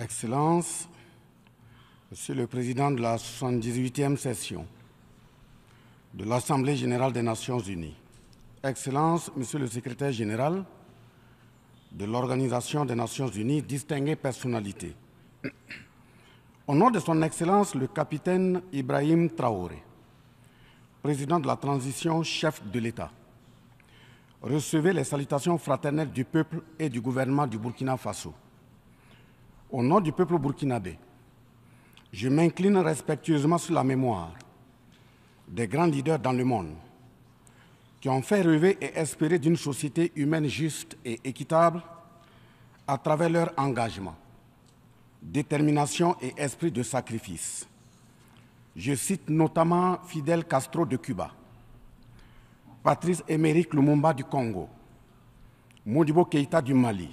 Excellences, Monsieur le Président de la 78e session de l'Assemblée générale des Nations unies, Excellences, Monsieur le Secrétaire général de l'Organisation des Nations unies, distinguées personnalités, au nom de Son Excellence le capitaine Ibrahim Traoré, président de la transition, chef de l'État, recevez les salutations fraternelles du peuple et du gouvernement du Burkina Faso au nom du peuple burkinabé, je m'incline respectueusement sur la mémoire des grands leaders dans le monde qui ont fait rêver et espérer d'une société humaine juste et équitable à travers leur engagement, détermination et esprit de sacrifice. Je cite notamment Fidel Castro de Cuba, Patrice Émeric Lumumba du Congo, Modibo Keïta du Mali,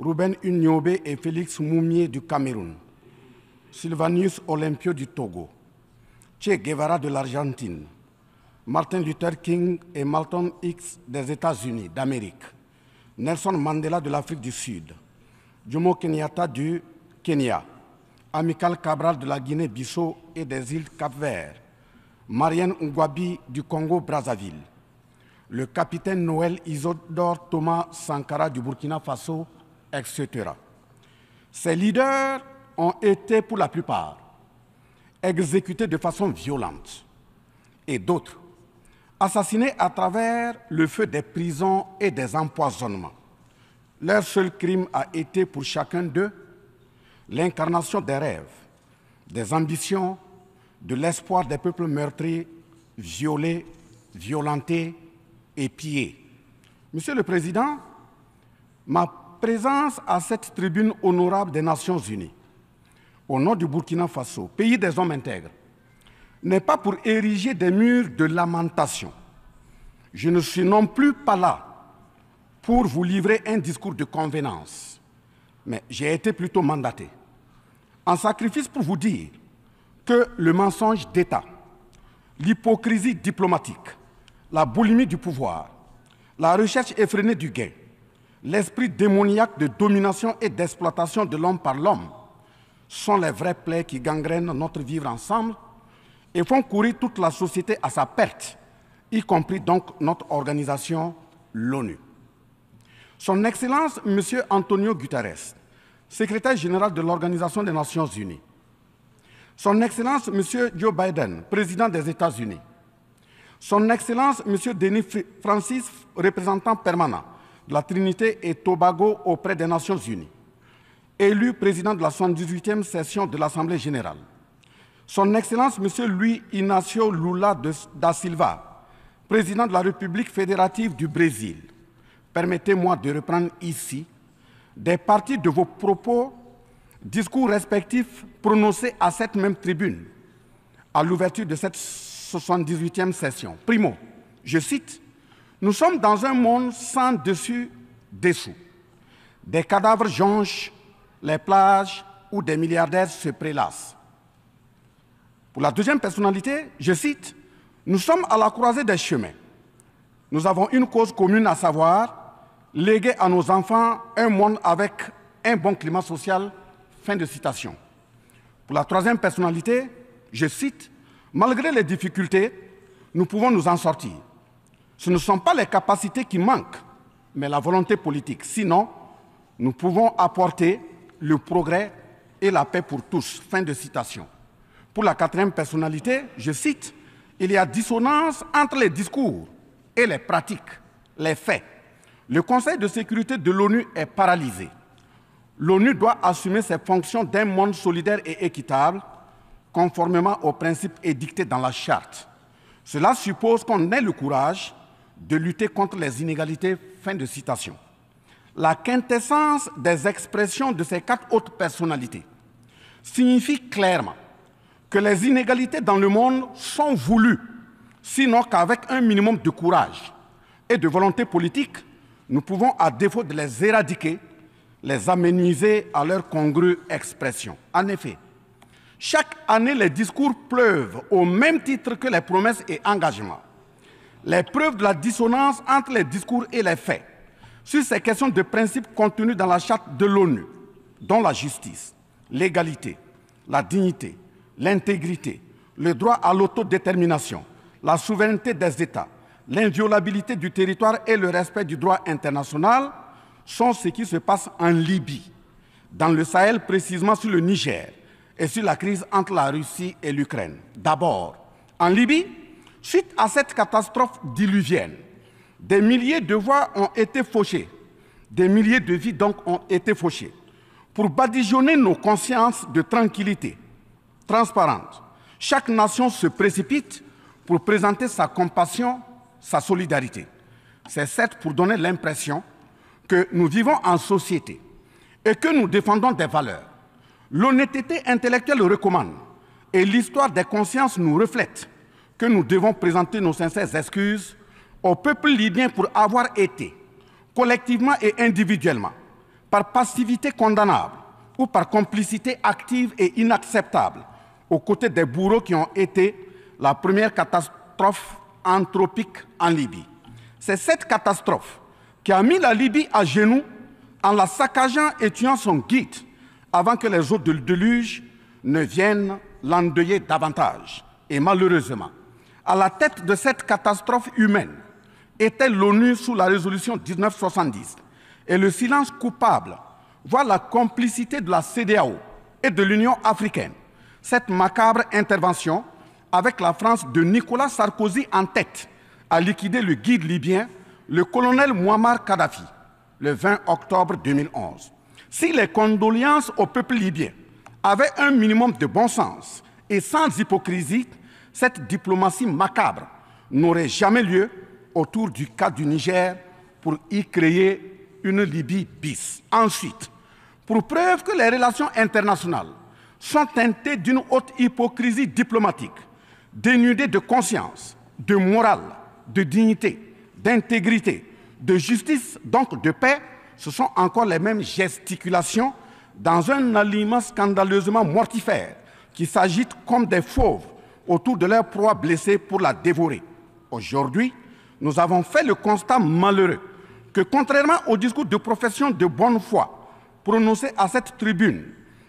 Ruben Unyobe et Félix Moumier du Cameroun, Sylvanus Olympio du Togo, Che Guevara de l'Argentine, Martin Luther King et Martin X des États-Unis d'Amérique, Nelson Mandela de l'Afrique du Sud, Jomo Kenyatta du Kenya, Amical Cabral de la Guinée-Bissau et des îles Cap-Vert, Marianne Ngwabi du Congo-Brazzaville, le capitaine Noël Isodore Thomas Sankara du Burkina Faso etc. Ces leaders ont été pour la plupart exécutés de façon violente et d'autres assassinés à travers le feu des prisons et des empoisonnements. Leur seul crime a été pour chacun d'eux l'incarnation des rêves, des ambitions, de l'espoir des peuples meurtris, violés, violentés et pillés. Monsieur le Président, ma présence à cette tribune honorable des Nations Unies, au nom du Burkina Faso, pays des hommes intègres, n'est pas pour ériger des murs de lamentation. Je ne suis non plus pas là pour vous livrer un discours de convenance, mais j'ai été plutôt mandaté en sacrifice pour vous dire que le mensonge d'État, l'hypocrisie diplomatique, la boulimie du pouvoir, la recherche effrénée du gain, L'esprit démoniaque de domination et d'exploitation de l'homme par l'homme sont les vraies plaies qui gangrènent notre vivre ensemble et font courir toute la société à sa perte, y compris donc notre organisation, l'ONU. Son Excellence, M. Antonio Guterres, secrétaire général de l'Organisation des Nations Unies, son Excellence M. Joe Biden, président des États-Unis, Son Excellence M. Denis Francis, représentant permanent, la Trinité et Tobago auprès des Nations Unies. Élu président de la 78e session de l'Assemblée générale. Son Excellence M. Luis Ignacio Lula da Silva, président de la République fédérative du Brésil. Permettez-moi de reprendre ici des parties de vos propos, discours respectifs prononcés à cette même tribune à l'ouverture de cette 78e session. Primo, je cite nous sommes dans un monde sans dessus, dessous. Des cadavres jonchent les plages où des milliardaires se prélassent. Pour la deuxième personnalité, je cite, Nous sommes à la croisée des chemins. Nous avons une cause commune, à savoir léguer à nos enfants un monde avec un bon climat social. Fin de citation. Pour la troisième personnalité, je cite, Malgré les difficultés, nous pouvons nous en sortir. Ce ne sont pas les capacités qui manquent, mais la volonté politique. Sinon, nous pouvons apporter le progrès et la paix pour tous. Fin de citation. Pour la quatrième personnalité, je cite, Il y a dissonance entre les discours et les pratiques, les faits. Le Conseil de sécurité de l'ONU est paralysé. L'ONU doit assumer ses fonctions d'un monde solidaire et équitable, conformément aux principes édictés dans la charte. Cela suppose qu'on ait le courage de lutter contre les inégalités. Fin de citation. La quintessence des expressions de ces quatre autres personnalités signifie clairement que les inégalités dans le monde sont voulues, sinon qu'avec un minimum de courage et de volonté politique, nous pouvons, à défaut de les éradiquer, les améniser à leur congrue expression. En effet, chaque année, les discours pleuvent au même titre que les promesses et engagements les preuves de la dissonance entre les discours et les faits sur ces questions de principes contenues dans la charte de l'ONU, dont la justice, l'égalité, la dignité, l'intégrité, le droit à l'autodétermination, la souveraineté des États, l'inviolabilité du territoire et le respect du droit international sont ce qui se passe en Libye, dans le Sahel précisément sur le Niger et sur la crise entre la Russie et l'Ukraine. D'abord, en Libye, Suite à cette catastrophe diluvienne, des milliers de voies ont été fauchées, des milliers de vies donc ont été fauchées. Pour badigeonner nos consciences de tranquillité transparente, chaque nation se précipite pour présenter sa compassion, sa solidarité. C'est certes pour donner l'impression que nous vivons en société et que nous défendons des valeurs. L'honnêteté intellectuelle recommande et l'histoire des consciences nous reflète que nous devons présenter nos sincères excuses au peuple libyen pour avoir été, collectivement et individuellement, par passivité condamnable ou par complicité active et inacceptable, aux côtés des bourreaux qui ont été la première catastrophe anthropique en Libye. C'est cette catastrophe qui a mis la Libye à genoux en la saccageant et tuant son guide avant que les eaux du déluge ne viennent l'endeuiller davantage. Et malheureusement, à la tête de cette catastrophe humaine était l'ONU sous la résolution 1970. Et le silence coupable voit la complicité de la CDAO et de l'Union africaine. Cette macabre intervention, avec la France de Nicolas Sarkozy en tête, a liquidé le guide libyen, le colonel Muammar Kadhafi, le 20 octobre 2011. Si les condoléances au peuple libyen avaient un minimum de bon sens et sans hypocrisie, cette diplomatie macabre n'aurait jamais lieu autour du cas du Niger pour y créer une Libye bis. Ensuite, pour preuve que les relations internationales sont teintées d'une haute hypocrisie diplomatique, dénudées de conscience, de morale, de dignité, d'intégrité, de justice, donc de paix, ce sont encore les mêmes gesticulations dans un aliment scandaleusement mortifère qui s'agite comme des fauves autour de leur proie blessée pour la dévorer. Aujourd'hui, nous avons fait le constat malheureux que contrairement au discours de profession de bonne foi prononcé à cette tribune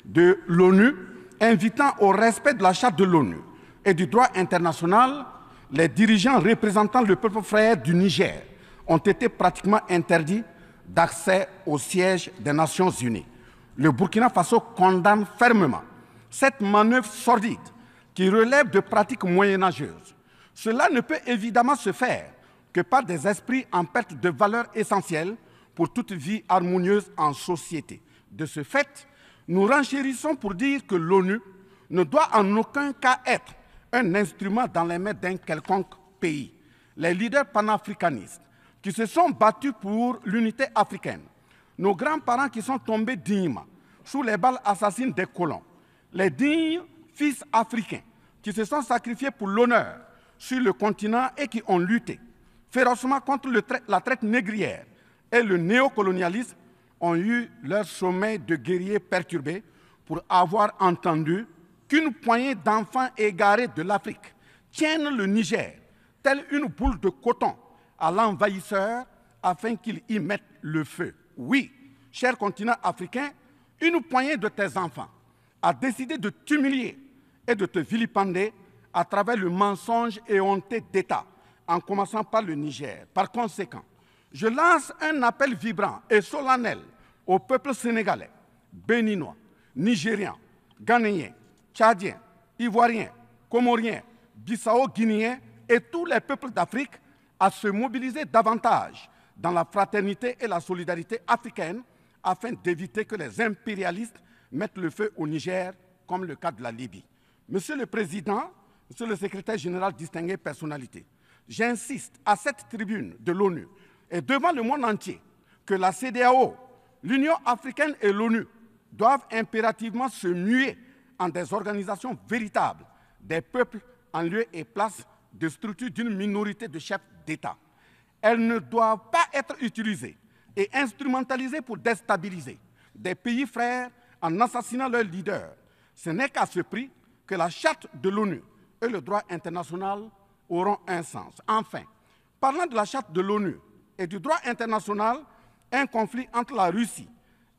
de l'ONU, invitant au respect de la charte de l'ONU et du droit international, les dirigeants représentant le peuple frère du Niger ont été pratiquement interdits d'accès au siège des Nations Unies. Le Burkina Faso condamne fermement cette manœuvre sordide qui relèvent de pratiques moyenâgeuses. Cela ne peut évidemment se faire que par des esprits en perte de valeur essentielle pour toute vie harmonieuse en société. De ce fait, nous renchérissons pour dire que l'ONU ne doit en aucun cas être un instrument dans les mains d'un quelconque pays. Les leaders panafricanistes qui se sont battus pour l'unité africaine, nos grands-parents qui sont tombés dignement sous les balles assassines des colons, les dignes fils africains, qui se sont sacrifiés pour l'honneur sur le continent et qui ont lutté férocement contre la traite négrière et le néocolonialisme ont eu leur sommet de guerriers perturbés pour avoir entendu qu'une poignée d'enfants égarés de l'Afrique tiennent le Niger, telle une boule de coton, à l'envahisseur afin qu'il y mette le feu. Oui, cher continent africain, une poignée de tes enfants a décidé de t'humilier et de te vilipender à travers le mensonge et honte d'État, en commençant par le Niger. Par conséquent, je lance un appel vibrant et solennel au peuple sénégalais, béninois, nigérien, ghanéens, tchadien, ivoirien, comorien, bissao guinéen et tous les peuples d'Afrique à se mobiliser davantage dans la fraternité et la solidarité africaine afin d'éviter que les impérialistes mettent le feu au Niger comme le cas de la Libye. Monsieur le Président, Monsieur le Secrétaire général distingué personnalité, j'insiste à cette tribune de l'ONU et devant le monde entier que la CDAO, l'Union africaine et l'ONU doivent impérativement se muer en des organisations véritables des peuples en lieu et place de structures d'une minorité de chefs d'État. Elles ne doivent pas être utilisées et instrumentalisées pour déstabiliser des pays frères en assassinant leurs leaders. Ce n'est qu'à ce prix que la charte de l'ONU et le droit international auront un sens. Enfin, parlant de la charte de l'ONU et du droit international, un conflit entre la Russie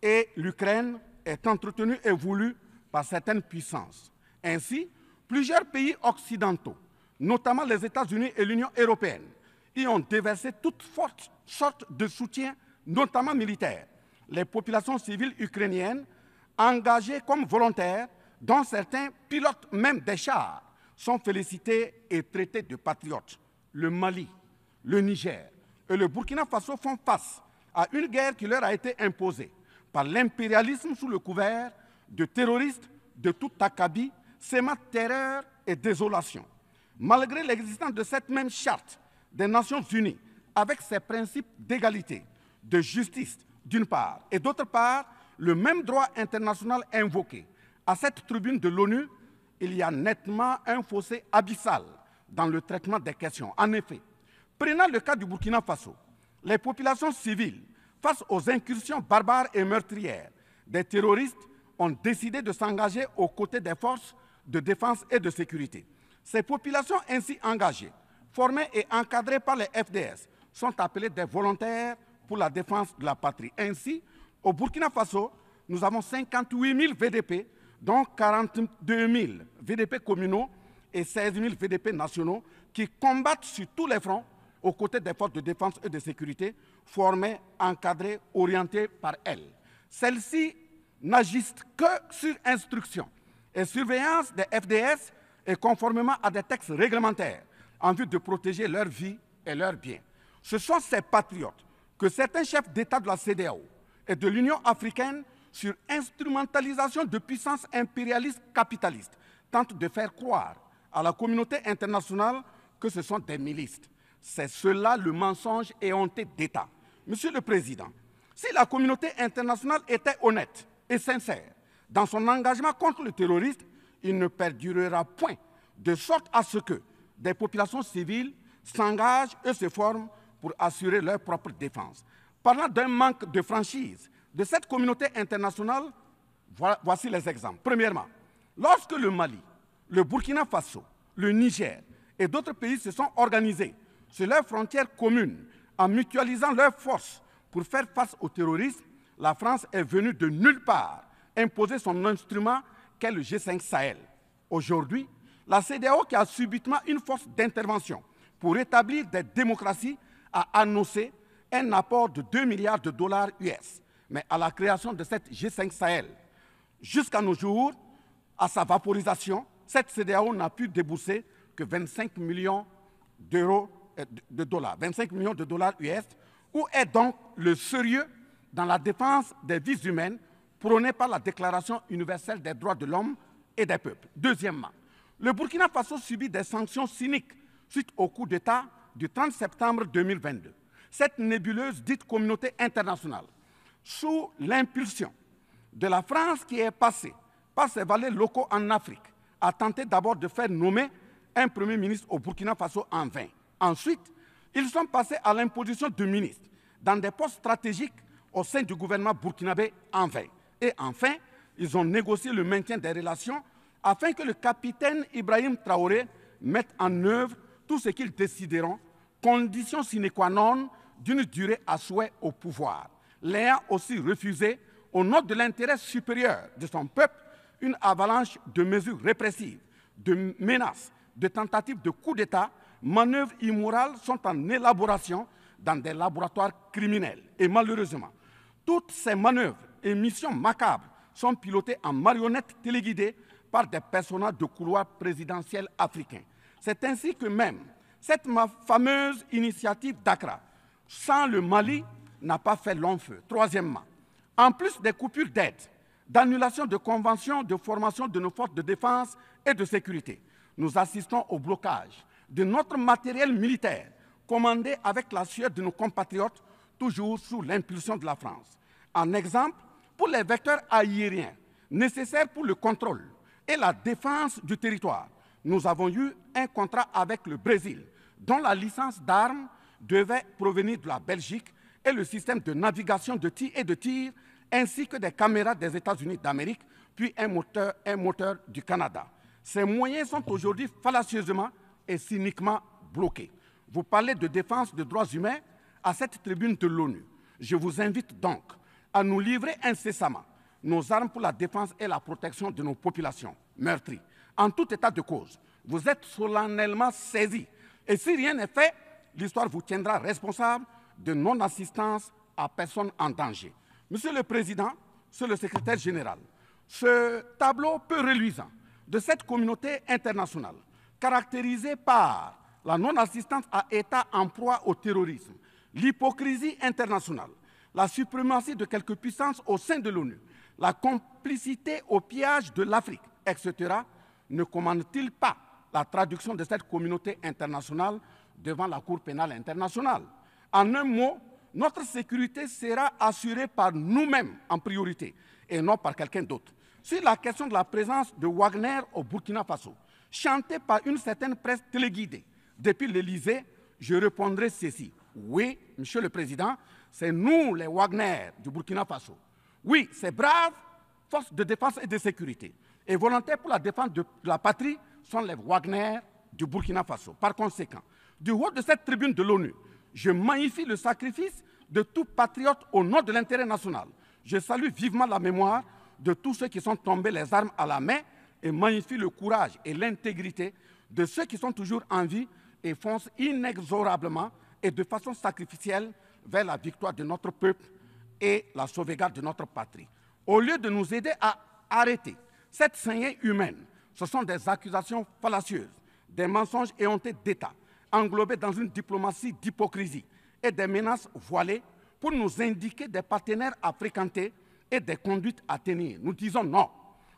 et l'Ukraine est entretenu et voulu par certaines puissances. Ainsi, plusieurs pays occidentaux, notamment les États-Unis et l'Union européenne, y ont déversé toutes sortes de soutien, notamment militaire. Les populations civiles ukrainiennes, engagées comme volontaires, dont certains pilotes même des chars, sont félicités et traités de patriotes. Le Mali, le Niger et le Burkina Faso font face à une guerre qui leur a été imposée par l'impérialisme sous le couvert de terroristes de tout acabit, ma terreur et désolation. Malgré l'existence de cette même charte des Nations Unies, avec ses principes d'égalité, de justice d'une part, et d'autre part, le même droit international invoqué à cette tribune de l'ONU, il y a nettement un fossé abyssal dans le traitement des questions. En effet, prenant le cas du Burkina Faso, les populations civiles, face aux incursions barbares et meurtrières des terroristes, ont décidé de s'engager aux côtés des forces de défense et de sécurité. Ces populations ainsi engagées, formées et encadrées par les FDS, sont appelées des volontaires pour la défense de la patrie. Ainsi, au Burkina Faso, nous avons 58 000 VDP dont 42 000 VDP communaux et 16 000 VDP nationaux qui combattent sur tous les fronts aux côtés des forces de défense et de sécurité formées, encadrées, orientées par elles. Celles-ci n'agissent que sur instruction et surveillance des FDS et conformément à des textes réglementaires en vue de protéger leur vie et leurs biens. Ce sont ces patriotes que certains chefs d'État de la CDAO et de l'Union africaine sur instrumentalisation de puissances impérialistes capitalistes tente de faire croire à la communauté internationale que ce sont des milices. C'est cela le mensonge et honté d'État. Monsieur le Président, si la communauté internationale était honnête et sincère dans son engagement contre le terroriste, il ne perdurera point, de sorte à ce que des populations civiles s'engagent et se forment pour assurer leur propre défense. Parlant d'un manque de franchise de cette communauté internationale, voici les exemples. Premièrement, lorsque le Mali, le Burkina Faso, le Niger et d'autres pays se sont organisés sur leurs frontières communes en mutualisant leurs forces pour faire face au terrorisme, la France est venue de nulle part imposer son instrument qu'est le G5 Sahel. Aujourd'hui, la CDAO, qui a subitement une force d'intervention pour rétablir des démocraties, a annoncé un apport de 2 milliards de dollars US mais à la création de cette G5 Sahel. Jusqu'à nos jours, à sa vaporisation, cette CDAO n'a pu débourser que 25 millions d'euros euh, de dollars, 25 millions de dollars US. Où est donc le sérieux dans la défense des vies humaines prônée par la Déclaration universelle des droits de l'homme et des peuples Deuxièmement, le Burkina Faso subit des sanctions cyniques suite au coup d'État du 30 septembre 2022. Cette nébuleuse dite communauté internationale sous l'impulsion de la France qui est passée par ses valets locaux en Afrique, a tenté d'abord de faire nommer un Premier ministre au Burkina Faso en vain. Ensuite, ils sont passés à l'imposition de ministres dans des postes stratégiques au sein du gouvernement burkinabé en vain. Et enfin, ils ont négocié le maintien des relations afin que le capitaine Ibrahim Traoré mette en œuvre tout ce qu'ils décideront, condition sine qua non d'une durée à souhait au pouvoir l'ayant aussi refusé, au nom de l'intérêt supérieur de son peuple, une avalanche de mesures répressives, de menaces, de tentatives de coup d'État, manœuvres immorales sont en élaboration dans des laboratoires criminels. Et malheureusement, toutes ces manœuvres et missions macabres sont pilotées en marionnettes téléguidées par des personnages de couloirs présidentiels africains. C'est ainsi que même cette fameuse initiative d'Accra, sans le Mali, n'a pas fait long feu. Troisièmement, en plus des coupures d'aide, d'annulation de conventions de formation de nos forces de défense et de sécurité, nous assistons au blocage de notre matériel militaire commandé avec la sueur de nos compatriotes, toujours sous l'impulsion de la France. En exemple, pour les vecteurs aériens nécessaires pour le contrôle et la défense du territoire, nous avons eu un contrat avec le Brésil, dont la licence d'armes devait provenir de la Belgique et le système de navigation de tir et de tir, ainsi que des caméras des États-Unis d'Amérique, puis un moteur, un moteur du Canada. Ces moyens sont aujourd'hui fallacieusement et cyniquement bloqués. Vous parlez de défense des droits humains à cette tribune de l'ONU. Je vous invite donc à nous livrer incessamment nos armes pour la défense et la protection de nos populations meurtries. En tout état de cause, vous êtes solennellement saisis. Et si rien n'est fait, l'histoire vous tiendra responsable de non-assistance à personne en danger. Monsieur le Président, Monsieur le Secrétaire général, ce tableau peu reluisant de cette communauté internationale, caractérisée par la non-assistance à États en proie au terrorisme, l'hypocrisie internationale, la suprématie de quelques puissances au sein de l'ONU, la complicité au pillage de l'Afrique, etc., ne commande-t-il pas la traduction de cette communauté internationale devant la Cour pénale internationale en un mot, notre sécurité sera assurée par nous-mêmes en priorité et non par quelqu'un d'autre. Sur la question de la présence de Wagner au Burkina Faso, chantée par une certaine presse téléguidée depuis l'Elysée, je répondrai ceci. Oui, Monsieur le Président, c'est nous les Wagner du Burkina Faso. Oui, ces braves forces de défense et de sécurité et volontaires pour la défense de la patrie sont les Wagner du Burkina Faso. Par conséquent, du haut de cette tribune de l'ONU, je magnifie le sacrifice de tout patriote au nom de l'intérêt national. Je salue vivement la mémoire de tous ceux qui sont tombés les armes à la main et magnifie le courage et l'intégrité de ceux qui sont toujours en vie et foncent inexorablement et de façon sacrificielle vers la victoire de notre peuple et la sauvegarde de notre patrie. Au lieu de nous aider à arrêter cette saignée humaine, ce sont des accusations fallacieuses, des mensonges et éhontés d'État, englobés dans une diplomatie d'hypocrisie et des menaces voilées pour nous indiquer des partenaires à fréquenter et des conduites à tenir. Nous disons non.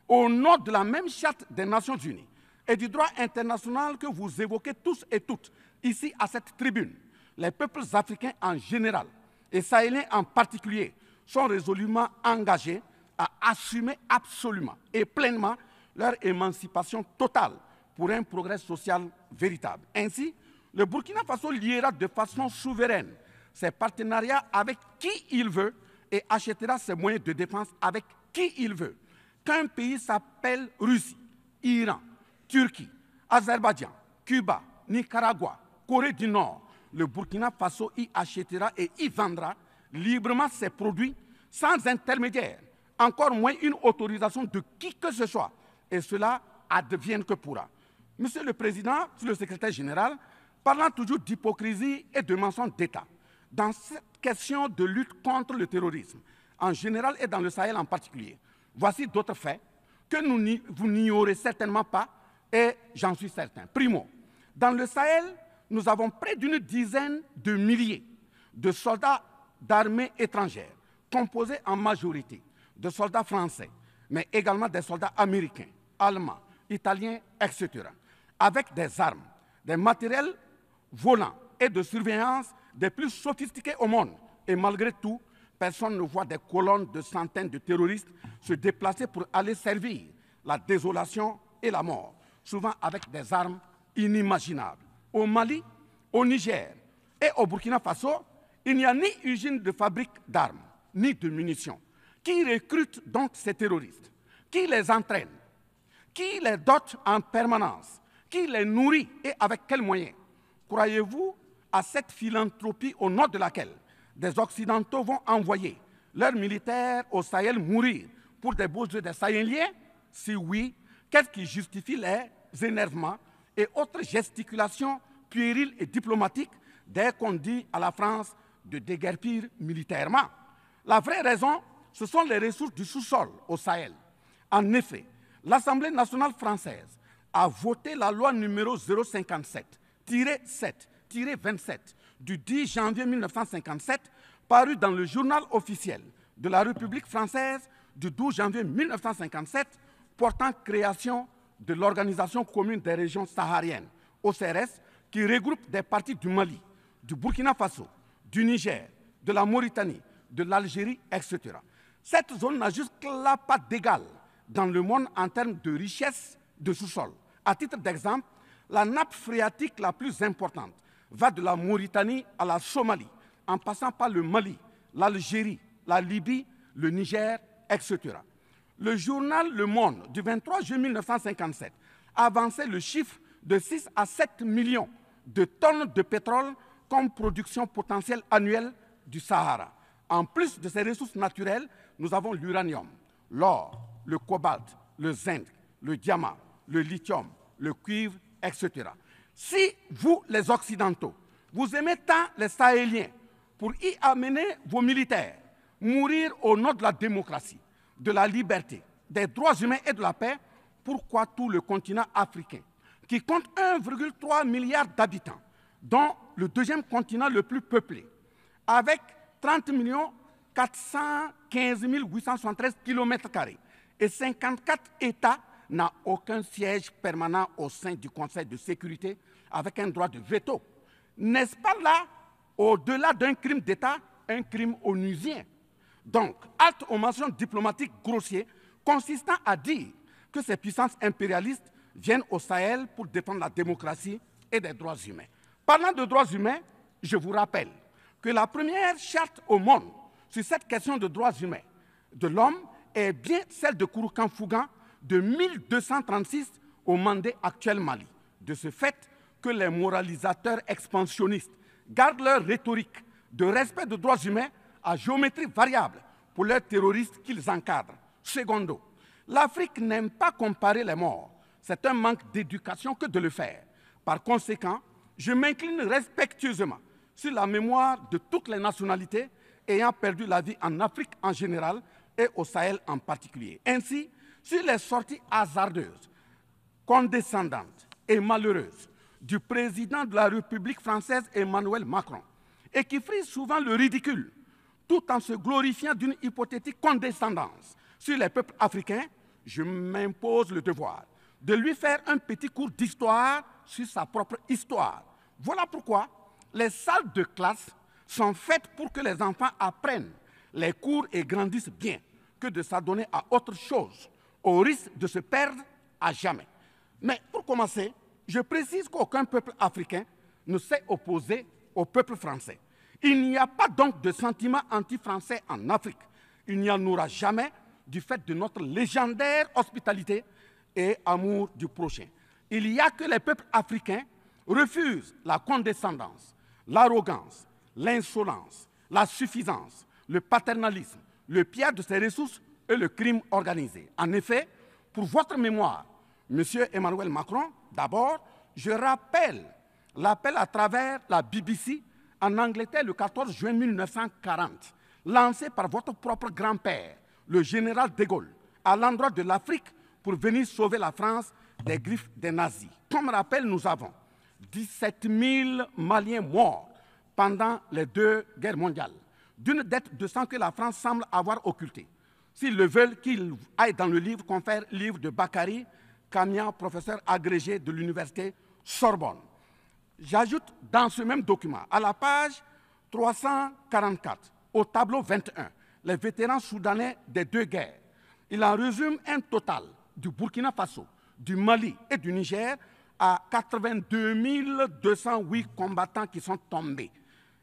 Au nom de la même charte des Nations Unies et du droit international que vous évoquez tous et toutes ici à cette tribune, les peuples africains en général et sahéliens en particulier sont résolument engagés à assumer absolument et pleinement leur émancipation totale pour un progrès social véritable. Ainsi, le Burkina Faso liera de façon souveraine ses partenariats avec qui il veut et achètera ses moyens de défense avec qui il veut. Qu'un pays s'appelle Russie, Iran, Turquie, Azerbaïdjan, Cuba, Nicaragua, Corée du Nord, le Burkina Faso y achètera et y vendra librement ses produits sans intermédiaire, encore moins une autorisation de qui que ce soit. Et cela advienne que pourra. Monsieur le Président, Monsieur le Secrétaire général, parlant toujours d'hypocrisie et de mensonges d'État, dans cette question de lutte contre le terrorisme, en général et dans le Sahel en particulier, voici d'autres faits que nous, vous n'ignorez certainement pas et j'en suis certain. Primo, dans le Sahel, nous avons près d'une dizaine de milliers de soldats d'armées étrangères, composés en majorité de soldats français, mais également des soldats américains, allemands, italiens, etc., avec des armes, des matériels volants et de surveillance des plus sophistiqués au monde. Et malgré tout, personne ne voit des colonnes de centaines de terroristes se déplacer pour aller servir la désolation et la mort, souvent avec des armes inimaginables. Au Mali, au Niger et au Burkina Faso, il n'y a ni usine de fabrique d'armes, ni de munitions. Qui recrute donc ces terroristes Qui les entraîne Qui les dote en permanence Qui les nourrit et avec quels moyens Croyez-vous à cette philanthropie au nom de laquelle des Occidentaux vont envoyer leurs militaires au Sahel mourir pour des beaux yeux des Sahéliens Si oui, qu'est-ce qui justifie les énervements et autres gesticulations puériles et diplomatiques dès qu'on dit à la France de déguerpir militairement La vraie raison, ce sont les ressources du sous-sol au Sahel. En effet, l'Assemblée nationale française a voté la loi numéro 057 7-27 du 10 janvier 1957, paru dans le journal officiel de la République française du 12 janvier 1957, portant création de l'Organisation commune des régions sahariennes, OCRS, qui regroupe des parties du Mali, du Burkina Faso, du Niger, de la Mauritanie, de l'Algérie, etc. Cette zone n'a jusque-là pas d'égal dans le monde en termes de richesse de sous-sol. À titre d'exemple, la nappe phréatique la plus importante va de la Mauritanie à la Somalie, en passant par le Mali, l'Algérie, la Libye, le Niger, etc. Le journal Le Monde du 23 juin 1957 avançait le chiffre de 6 à 7 millions de tonnes de pétrole comme production potentielle annuelle du Sahara. En plus de ces ressources naturelles, nous avons l'uranium, l'or, le cobalt, le zinc, le diamant, le lithium, le cuivre etc. Si vous, les Occidentaux, vous aimez tant les Sahéliens pour y amener vos militaires, mourir au nom de la démocratie, de la liberté, des droits humains et de la paix, pourquoi tout le continent africain, qui compte 1,3 milliard d'habitants, dont le deuxième continent le plus peuplé, avec 30 415 873 km et 54 États n'a aucun siège permanent au sein du Conseil de sécurité avec un droit de veto. N'est-ce pas là, au-delà d'un crime d'État, un crime onusien Donc, halte aux mentions diplomatiques grossiers consistant à dire que ces puissances impérialistes viennent au Sahel pour défendre la démocratie et des droits humains. Parlant de droits humains, je vous rappelle que la première charte au monde sur cette question de droits humains de l'homme est bien celle de Kouroukan Fougan de 1236 au mandat actuel Mali. De ce fait que les moralisateurs expansionnistes gardent leur rhétorique de respect des droits humains à géométrie variable pour les terroristes qu'ils encadrent. Secondo, l'Afrique n'aime pas comparer les morts. C'est un manque d'éducation que de le faire. Par conséquent, je m'incline respectueusement sur la mémoire de toutes les nationalités ayant perdu la vie en Afrique en général et au Sahel en particulier. Ainsi, sur les sorties hasardeuses, condescendantes et malheureuses du président de la République française Emmanuel Macron, et qui frise souvent le ridicule, tout en se glorifiant d'une hypothétique condescendance sur les peuples africains, je m'impose le devoir de lui faire un petit cours d'histoire sur sa propre histoire. Voilà pourquoi les salles de classe sont faites pour que les enfants apprennent les cours et grandissent bien que de s'adonner à autre chose au risque de se perdre à jamais. Mais pour commencer, je précise qu'aucun peuple africain ne s'est opposé au peuple français. Il n'y a pas donc de sentiment anti-français en Afrique. Il n'y en aura jamais du fait de notre légendaire hospitalité et amour du prochain. Il y a que les peuples africains refusent la condescendance, l'arrogance, l'insolence, la suffisance, le paternalisme, le pillage de ses ressources et le crime organisé. En effet, pour votre mémoire, Monsieur Emmanuel Macron, d'abord, je rappelle l'appel à travers la BBC en Angleterre le 14 juin 1940, lancé par votre propre grand-père, le général de Gaulle, à l'endroit de l'Afrique pour venir sauver la France des griffes des nazis. Comme rappel, nous avons 17 000 Maliens morts pendant les deux guerres mondiales, d'une dette de sang que la France semble avoir occultée. S'ils le veulent, qu'ils aillent dans le livre, confère livre de Bakary Kamyan, professeur agrégé de l'université Sorbonne. J'ajoute dans ce même document, à la page 344, au tableau 21, les vétérans soudanais des deux guerres. Il en résume un total du Burkina Faso, du Mali et du Niger à 82 208 combattants qui sont tombés.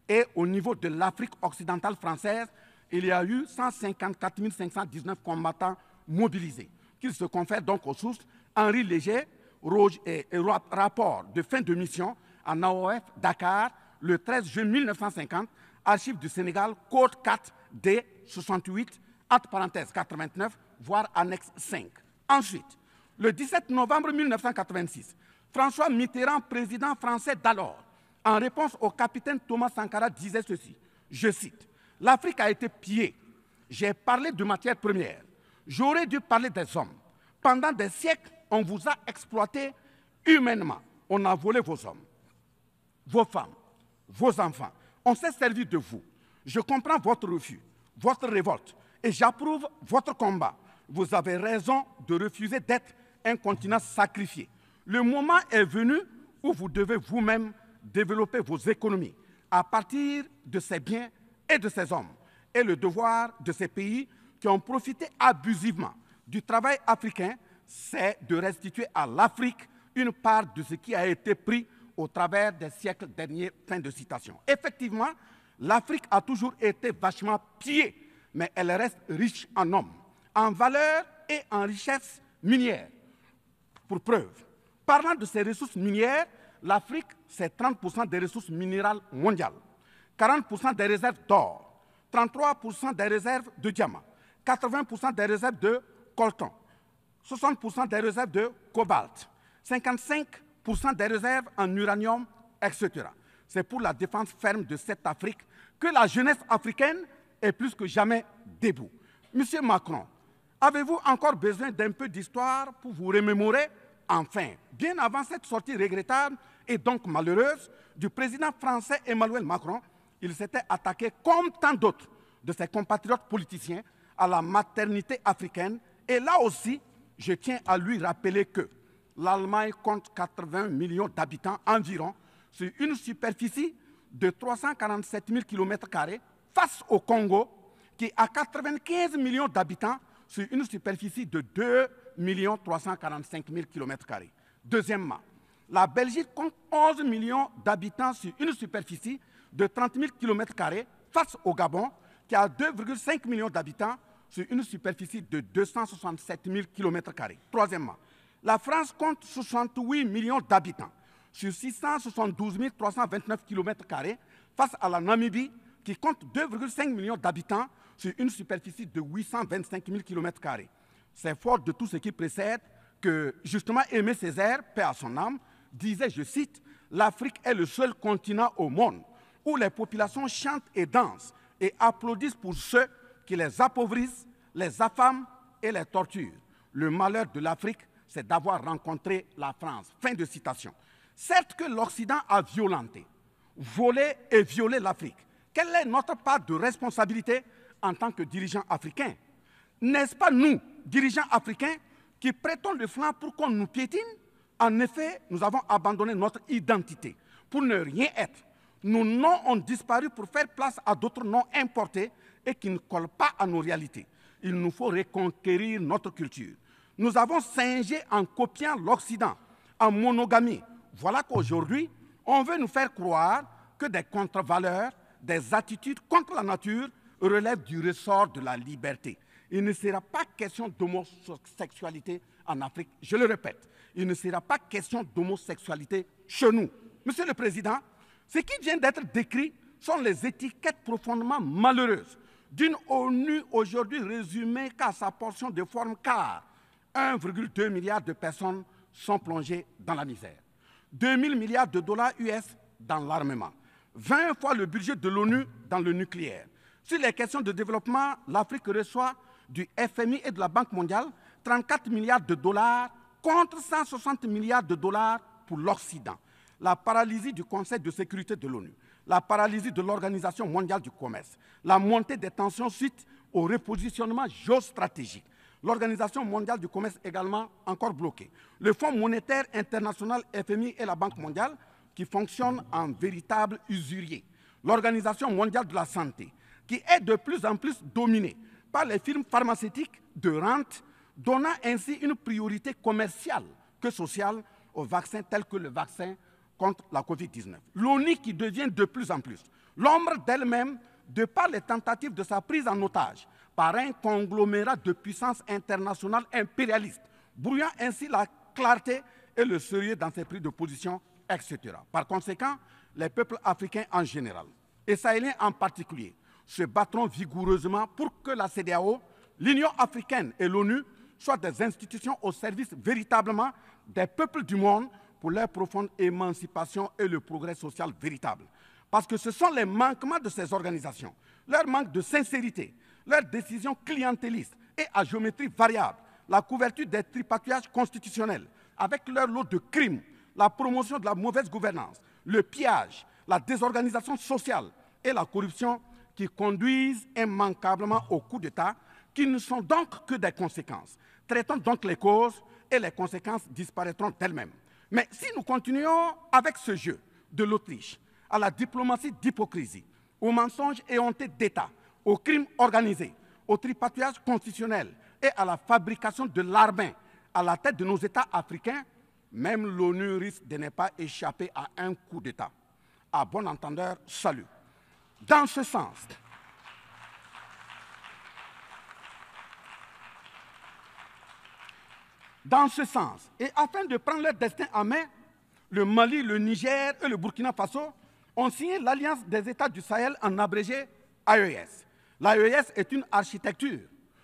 Et au niveau de l'Afrique occidentale française, il y a eu 154 519 combattants mobilisés, qu'il se confèrent donc aux sources Henri Léger, Roger et, rapport de fin de mission à AOF Dakar le 13 juin 1950, Archives du Sénégal, code 4 D68, entre parenthèses 89, voire annexe 5. Ensuite, le 17 novembre 1986, François Mitterrand, président français d'alors, en réponse au capitaine Thomas Sankara, disait ceci, je cite, L'Afrique a été pillée. J'ai parlé de matières premières. J'aurais dû parler des hommes. Pendant des siècles, on vous a exploité humainement. On a volé vos hommes, vos femmes, vos enfants. On s'est servi de vous. Je comprends votre refus, votre révolte, et j'approuve votre combat. Vous avez raison de refuser d'être un continent sacrifié. Le moment est venu où vous devez vous-même développer vos économies à partir de ces biens et de ces hommes et le devoir de ces pays qui ont profité abusivement du travail africain, c'est de restituer à l'Afrique une part de ce qui a été pris au travers des siècles derniers. Fin de citation. Effectivement, l'Afrique a toujours été vachement pillée, mais elle reste riche en hommes, en valeurs et en richesses minières. Pour preuve, parlant de ces ressources minières, l'Afrique, c'est 30% des ressources minérales mondiales. 40% des réserves d'or, 33% des réserves de diamants, 80% des réserves de coltan, 60% des réserves de cobalt, 55% des réserves en uranium, etc. C'est pour la défense ferme de cette Afrique que la jeunesse africaine est plus que jamais debout. Monsieur Macron, avez-vous encore besoin d'un peu d'histoire pour vous remémorer Enfin, bien avant cette sortie regrettable et donc malheureuse du président français Emmanuel Macron, il s'était attaqué, comme tant d'autres de ses compatriotes politiciens, à la maternité africaine. Et là aussi, je tiens à lui rappeler que l'Allemagne compte 80 millions d'habitants environ sur une superficie de 347 000 km face au Congo qui a 95 millions d'habitants sur une superficie de 2 345 000 km Deuxièmement, la Belgique compte 11 millions d'habitants sur une superficie de 30 000 km face au Gabon, qui a 2,5 millions d'habitants sur une superficie de 267 000 km. Troisièmement, la France compte 68 millions d'habitants sur 672 329 km face à la Namibie, qui compte 2,5 millions d'habitants sur une superficie de 825 000 km. C'est fort de tout ce qui précède que, justement, Aimé Césaire, paix à son âme, disait, je cite, L'Afrique est le seul continent au monde où les populations chantent et dansent et applaudissent pour ceux qui les appauvrissent, les affament et les torturent. Le malheur de l'Afrique, c'est d'avoir rencontré la France. Fin de citation. Certes que l'Occident a violenté, volé et violé l'Afrique. Quelle est notre part de responsabilité en tant que dirigeants africains N'est-ce pas nous, dirigeants africains, qui prêtons le flanc pour qu'on nous piétine En effet, nous avons abandonné notre identité pour ne rien être nos noms ont disparu pour faire place à d'autres noms importés et qui ne collent pas à nos réalités. Il nous faut reconquérir notre culture. Nous avons singé en copiant l'Occident, en monogamie. Voilà qu'aujourd'hui, on veut nous faire croire que des contre-valeurs, des attitudes contre la nature relèvent du ressort de la liberté. Il ne sera pas question d'homosexualité en Afrique, je le répète. Il ne sera pas question d'homosexualité chez nous. Monsieur le Président, ce qui vient d'être décrit sont les étiquettes profondément malheureuses d'une ONU aujourd'hui résumée qu'à sa portion de forme car 1,2 milliard de personnes sont plongées dans la misère. 2 000 milliards de dollars US dans l'armement. 20 fois le budget de l'ONU dans le nucléaire. Sur les questions de développement, l'Afrique reçoit du FMI et de la Banque mondiale 34 milliards de dollars contre 160 milliards de dollars pour l'Occident la paralysie du Conseil de sécurité de l'ONU, la paralysie de l'Organisation mondiale du commerce, la montée des tensions suite au repositionnement géostratégique, l'Organisation mondiale du commerce également encore bloquée, le Fonds monétaire international FMI et la Banque mondiale qui fonctionnent en véritable usurier, l'Organisation mondiale de la santé qui est de plus en plus dominée par les firmes pharmaceutiques de rente, donnant ainsi une priorité commerciale que sociale aux vaccins tels que le vaccin contre la Covid-19. L'ONU qui devient de plus en plus l'ombre d'elle-même de par les tentatives de sa prise en otage par un conglomérat de puissances internationales impérialistes, brouillant ainsi la clarté et le sérieux dans ses prises de position, etc. Par conséquent, les peuples africains en général, et sahéliens en particulier, se battront vigoureusement pour que la CDAO, l'Union africaine et l'ONU soient des institutions au service véritablement des peuples du monde pour leur profonde émancipation et le progrès social véritable. Parce que ce sont les manquements de ces organisations, leur manque de sincérité, leurs décisions clientélistes et à géométrie variable, la couverture des tripatouillages constitutionnels avec leur lot de crimes, la promotion de la mauvaise gouvernance, le pillage, la désorganisation sociale et la corruption qui conduisent immanquablement au coup d'État, qui ne sont donc que des conséquences. Traitons donc les causes et les conséquences disparaîtront elles mêmes mais si nous continuons avec ce jeu de l'Autriche, à la diplomatie d'hypocrisie, aux mensonges et honte d'État, aux crimes organisés, au tripatouillage constitutionnel et à la fabrication de l'armée à la tête de nos États africains, même l'ONU risque de ne pas échapper à un coup d'État. À bon entendeur, salut. Dans ce sens, dans ce sens. Et afin de prendre leur destin en main, le Mali, le Niger et le Burkina Faso ont signé l'Alliance des États du Sahel en abrégé AES. L'AES est une architecture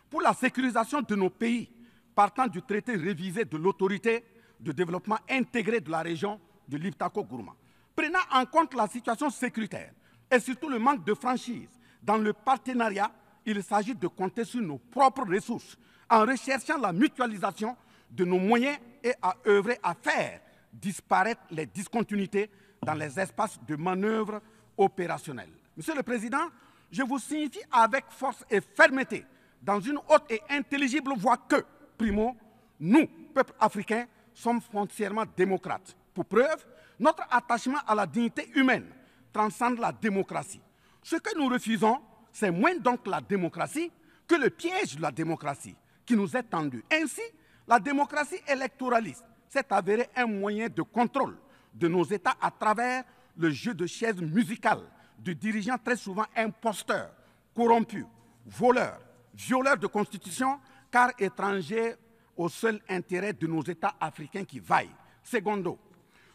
pour la sécurisation de nos pays partant du traité révisé de l'autorité de développement intégré de la région de l'Iptako-Gourma. Prenant en compte la situation sécuritaire et surtout le manque de franchise dans le partenariat, il s'agit de compter sur nos propres ressources en recherchant la mutualisation de nos moyens et à œuvrer à faire disparaître les discontinuités dans les espaces de manœuvre opérationnelle Monsieur le Président, je vous signifie avec force et fermeté, dans une haute et intelligible voix que, primo, nous, peuple africain, sommes foncièrement démocrates. Pour preuve, notre attachement à la dignité humaine transcende la démocratie. Ce que nous refusons, c'est moins donc la démocratie que le piège de la démocratie qui nous est tendu. Ainsi, la démocratie électoraliste s'est avérée un moyen de contrôle de nos États à travers le jeu de chaises musicales de dirigeants très souvent imposteurs, corrompus, voleurs, violeurs de constitution, car étrangers au seul intérêt de nos États africains qui vaillent. Secondo,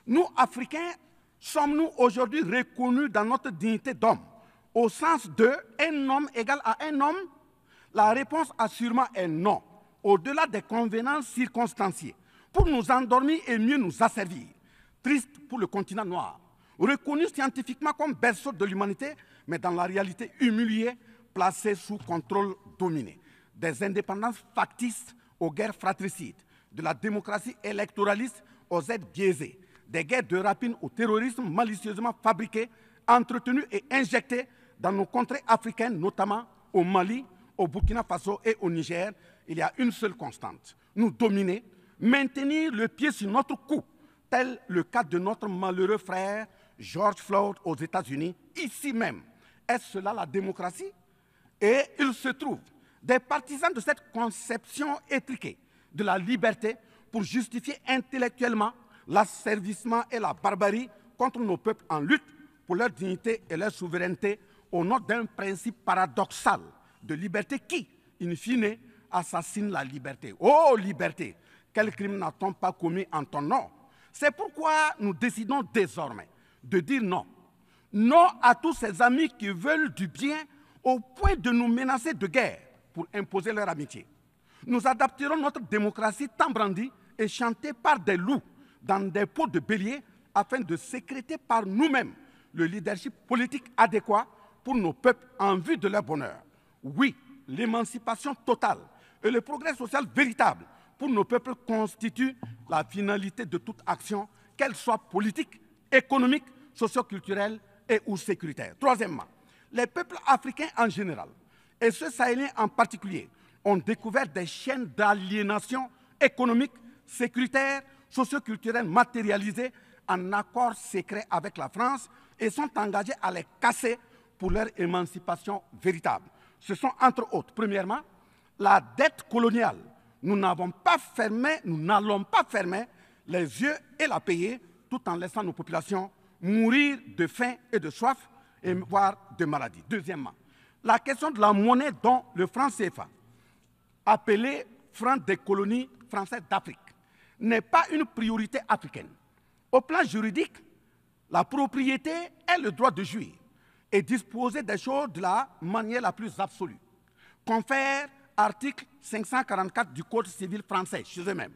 nous, Africains, sommes-nous aujourd'hui reconnus dans notre dignité d'homme, au sens de un homme égal à un homme La réponse assurément est non au-delà des convenances circonstanciées, pour nous endormir et mieux nous asservir. Triste pour le continent noir, reconnu scientifiquement comme berceau de l'humanité, mais dans la réalité humilié, placé sous contrôle dominé. Des indépendances factices aux guerres fratricides, de la démocratie électoraliste aux aides biaisées, des guerres de rapine au terrorisme malicieusement fabriquées, entretenues et injectées dans nos contrées africaines, notamment au Mali, au Burkina Faso et au Niger, il y a une seule constante. Nous dominer, maintenir le pied sur notre cou, tel le cas de notre malheureux frère George Floyd aux États-Unis, ici même. Est-ce cela la démocratie Et il se trouve des partisans de cette conception étriquée de la liberté pour justifier intellectuellement l'asservissement et la barbarie contre nos peuples en lutte pour leur dignité et leur souveraineté au nom d'un principe paradoxal de liberté qui, in fine, assassine la liberté. Oh liberté, quel crime n'a-t-on pas commis en ton nom C'est pourquoi nous décidons désormais de dire non. Non à tous ces amis qui veulent du bien au point de nous menacer de guerre pour imposer leur amitié. Nous adapterons notre démocratie tant et chantée par des loups dans des pots de bélier afin de sécréter par nous-mêmes le leadership politique adéquat pour nos peuples en vue de leur bonheur. Oui, l'émancipation totale et le progrès social véritable pour nos peuples constitue la finalité de toute action, qu'elle soit politique, économique, socioculturelle et ou sécuritaire. Troisièmement, les peuples africains en général, et ceux sahéliens en particulier, ont découvert des chaînes d'aliénation économique, sécuritaire, socioculturelle matérialisées en accord secret avec la France et sont engagés à les casser pour leur émancipation véritable. Ce sont entre autres, premièrement, la dette coloniale. Nous n'avons pas fermé, nous n'allons pas fermer les yeux et la payer tout en laissant nos populations mourir de faim et de soif et voire de maladie. Deuxièmement, la question de la monnaie dont le franc CFA, appelé franc des colonies françaises d'Afrique, n'est pas une priorité africaine. Au plan juridique, la propriété est le droit de jouir et disposer des choses de la manière la plus absolue. Confère article 544 du Code civil français, chez eux-mêmes.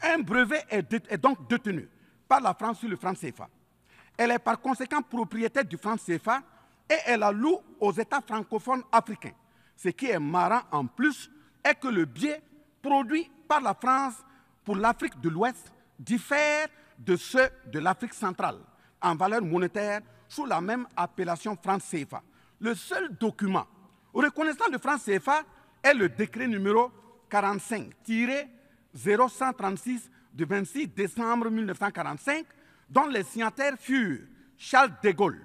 Un brevet est, donc détenu par la France sur le franc CFA. Elle est par conséquent propriétaire du franc CFA et elle la loue aux États francophones africains. Ce qui est marrant en plus est que le biais produit par la France pour l'Afrique de l'Ouest diffère de ceux de l'Afrique centrale en valeur monétaire sous la même appellation franc CFA. Le seul document reconnaissant le franc CFA est le décret numéro 45-0136 du 26 décembre 1945, dont les signataires furent Charles de Gaulle,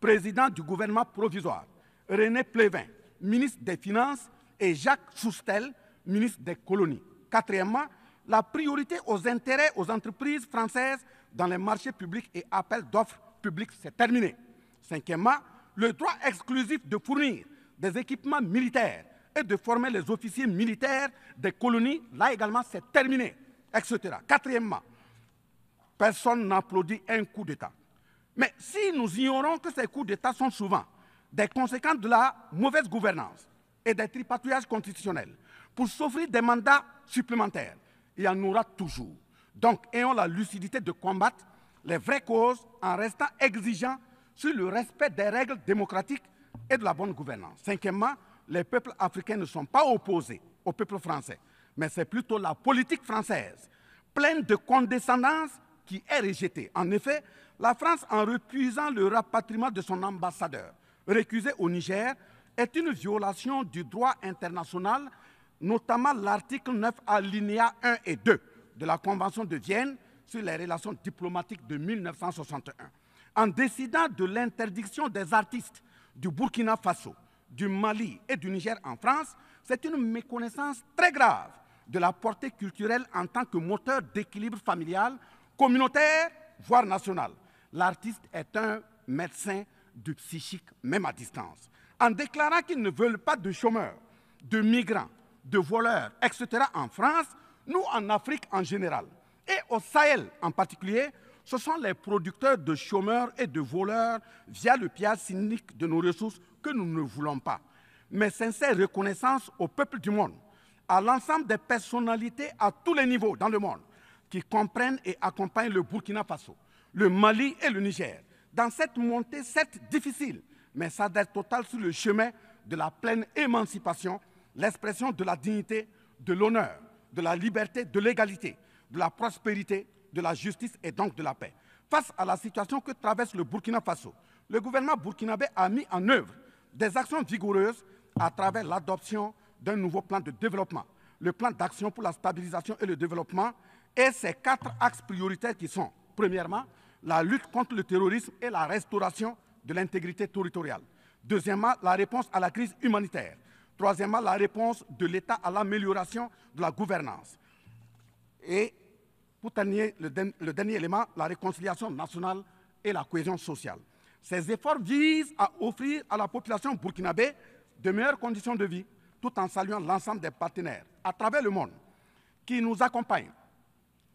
président du gouvernement provisoire, René Plévin, ministre des Finances, et Jacques Soustelle, ministre des Colonies. Quatrièmement, la priorité aux intérêts aux entreprises françaises dans les marchés publics et appels d'offres publics s'est terminée. Cinquièmement, le droit exclusif de fournir des équipements militaires de former les officiers militaires des colonies. Là également, c'est terminé, etc. Quatrièmement, personne n'applaudit un coup d'État. Mais si nous ignorons que ces coups d'État sont souvent des conséquences de la mauvaise gouvernance et des tripatouillages constitutionnels, pour s'offrir des mandats supplémentaires, il y en aura toujours. Donc, ayons la lucidité de combattre les vraies causes en restant exigeants sur le respect des règles démocratiques et de la bonne gouvernance. Cinquièmement, les peuples africains ne sont pas opposés au peuple français, mais c'est plutôt la politique française, pleine de condescendance, qui est rejetée. En effet, la France, en refusant le rapatriement de son ambassadeur, récusé au Niger, est une violation du droit international, notamment l'article 9 alinéa 1 et 2 de la Convention de Vienne sur les relations diplomatiques de 1961. En décidant de l'interdiction des artistes du Burkina Faso, du Mali et du Niger en France, c'est une méconnaissance très grave de la portée culturelle en tant que moteur d'équilibre familial, communautaire, voire national. L'artiste est un médecin du psychique, même à distance. En déclarant qu'ils ne veulent pas de chômeurs, de migrants, de voleurs, etc. en France, nous en Afrique en général, et au Sahel en particulier, ce sont les producteurs de chômeurs et de voleurs via le pillage cynique de nos ressources nous ne voulons pas, mais sincère reconnaissance au peuple du monde, à l'ensemble des personnalités à tous les niveaux dans le monde qui comprennent et accompagnent le Burkina Faso, le Mali et le Niger dans cette montée, certes difficile, mais s'adhère totale sur le chemin de la pleine émancipation, l'expression de la dignité, de l'honneur, de la liberté, de l'égalité, de la prospérité, de la justice et donc de la paix. Face à la situation que traverse le Burkina Faso, le gouvernement burkinabé a mis en œuvre des actions vigoureuses à travers l'adoption d'un nouveau plan de développement, le plan d'action pour la stabilisation et le développement, et ces quatre axes prioritaires qui sont, premièrement, la lutte contre le terrorisme et la restauration de l'intégrité territoriale. Deuxièmement, la réponse à la crise humanitaire. Troisièmement, la réponse de l'État à l'amélioration de la gouvernance. Et pour terminer, le, dernier élément, la réconciliation nationale et la cohésion sociale. Ces efforts visent à offrir à la population burkinabé de meilleures conditions de vie, tout en saluant l'ensemble des partenaires à travers le monde qui nous accompagnent.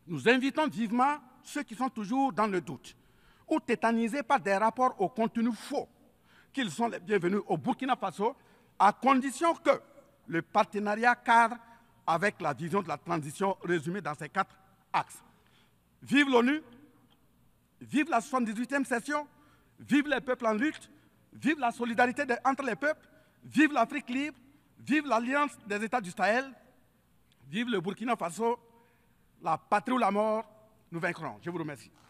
Nous invitons vivement ceux qui sont toujours dans le doute ou tétanisés par des rapports au contenu faux qu'ils sont les bienvenus au Burkina Faso, à condition que le partenariat cadre avec la vision de la transition résumée dans ces quatre axes. Vive l'ONU, vive la 78e session Vive les peuples en lutte, vive la solidarité entre les peuples, vive l'Afrique libre, vive l'alliance des États du Sahel, vive le Burkina Faso, la patrie ou la mort, nous vaincrons. Je vous remercie.